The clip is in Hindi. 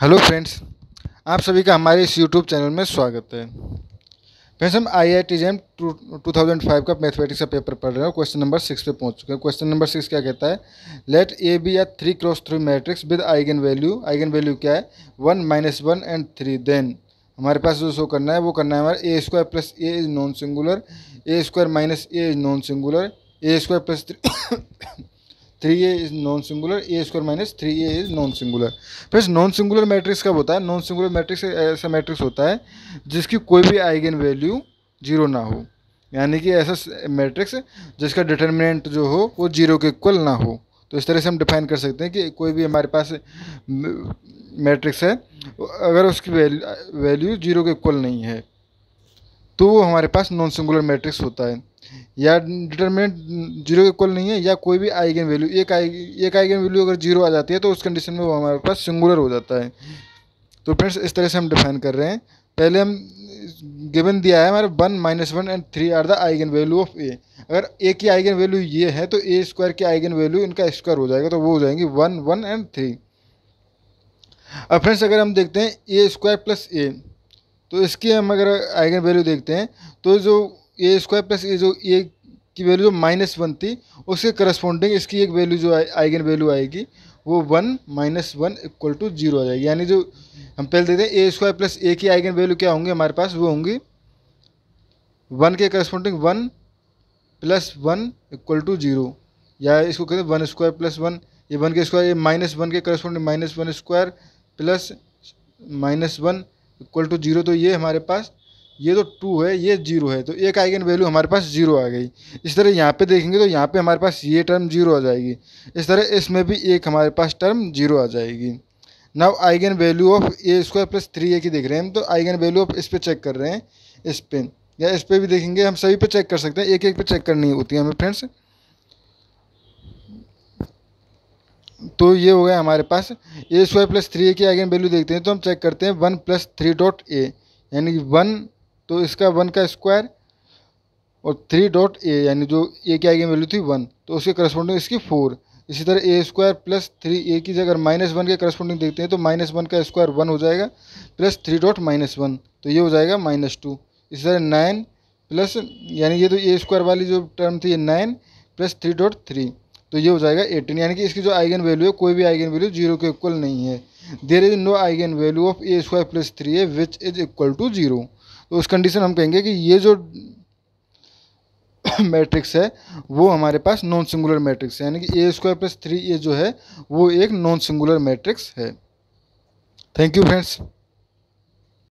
हेलो फ्रेंड्स आप सभी का हमारे इस यूट्यूब चैनल में स्वागत है फ्रेंड्स हम I I T JEE two thousand five का मैथमेटिक्स का पेपर पढ़ रहे हो क्वेश्चन नंबर सिक्स पे पहुंच चुके हैं क्वेश्चन नंबर सिक्स क्या कहता है लेट ए बी या three cross three matrix with eigenvalue eigenvalue क्या है one minus one and three then हमारे पास जो शो करना है वो करना है हमारा A square plus A is non singular A square minus A is non singular A square plus three three A is non singular A square minus three A is non singular फिर नॉन सिंगुलर मैट्रिक्स कब होता है नॉन सिंगुलर मैट्रिक्स ऐसा मैट्रिक्स होता है जिसकी कोई भी आइगन वैल्यू जीरो ना हो यानी कि ऐसा मैट्रिक्स जिसका डिटर्मिनेंट जो हो वो जीरो के इक्वल ना हो तो इस तरह से हम डिफाइन कर सकते हैं कि कोई भी हमारे पास मैट्रिक्स है अगर उसकी वैल्यू जीरो के इक्वल नहीं है तो वो हमारे पास नॉन सिंगुलर मैट्रिक्स होता है या डिटर्मिनेंट जीरो इक्वल नहीं है या कोई भी आइगन वैल्यू एक आई एक आइगन वैल्यू अगर जीरो आ जाती है तो उस कंडीशन में वो हमारे पास सिंगुलर हो जाता है तो फ्रेंड्स इस तरह से हम डिफाइन कर रहे हैं पहले हम गिवन दिया है हमारे one minus one and three are the eigenvalue of A अगर ए की आइगन वैल्यू ये है तो ए स्क्वायर की आइगन वैल्यू इनका स्क्वायर हो जाएगा तो वो हो जाएंगी वन वन एंड थ्री अब फ्रेंड्स अगर हम देखते हैं ए स्क्वायर प्लस ए तो इसकी हम अगर आइगन वैल्यू देखते हैं तो जो ए स्क्वायर प्लस ए जो ए की वैल्यू जो माइनस वन थी उसके करस्पॉन्डिंग इसकी एक वैल्यू जो आइगन वैल्यू आएगी वो one minus one equal to zero आ जाएगी यानी जो हम पहले देखते हैं ए स्क्वायर प्लस ए की आइगन वैल्यू क्या होंगी हमारे पास वो होंगी वन के corresponding one plus one equal to zero या इसको कहते हैं वन स्क्वायर प्लस वन ये वन के स्क्वायर ये माइनस वन के corresponding minus one square plus minus one equal to zero तो ये हमारे पास ये तो टू है ये जीरो है तो एक आइगन वैल्यू हमारे पास जीरो आ गई इस तरह यहाँ पे देखेंगे तो यहाँ पे हमारे पास ये टर्म जीरो आ जाएगी इस तरह इसमें भी एक हमारे पास टर्म जीरो आ जाएगी now eigenvalue of A square plus three A की देख रहे हैं हम तो आइगन वैल्यू ऑफ इस पर चेक कर रहे हैं इस पर या इस पर भी देखेंगे हम सभी पे चेक कर सकते हैं एक एक पे चेक करनी होती है हमें फ्रेंड्स तो ये हो गया हमारे पास A square plus three A की आइगन वैल्यू देखते हैं तो हम चेक करते हैं one plus three dot A यानी कि वन तो इसका वन का स्क्वायर और थ्री डॉट ए यानी जो ए की आगे वैल्यू थी वन तो उसके करस्पॉन्डिंग इसकी फोर इसी तरह A square plus three A की जगह माइनस वन के करस्पॉन्डिंग देखते हैं तो माइनस वन का स्क्वायर वन हो जाएगा plus three dot minus one तो ये हो जाएगा माइनस टू इसी तरह नाइन प्लस यानी ये तो ए स्क्वायर वाली जो टर्म थी ये nine plus three dot three तो ये हो जाएगा एटीन यानी कि इसकी जो आइगन वैल्यू है कोई भी आइगन वैल्यू जीरो के इक्वल नहीं है there is no eigenvalue of A square plus three है which is equal to zero तो उस कंडीशन हम कहेंगे कि ये जो मैट्रिक्स है वो हमारे पास नॉन सिंगुलर मैट्रिक्स है यानी कि A square plus three A जो है वो एक नॉन सिंगुलर मैट्रिक्स है थैंक यू फ्रेंड्स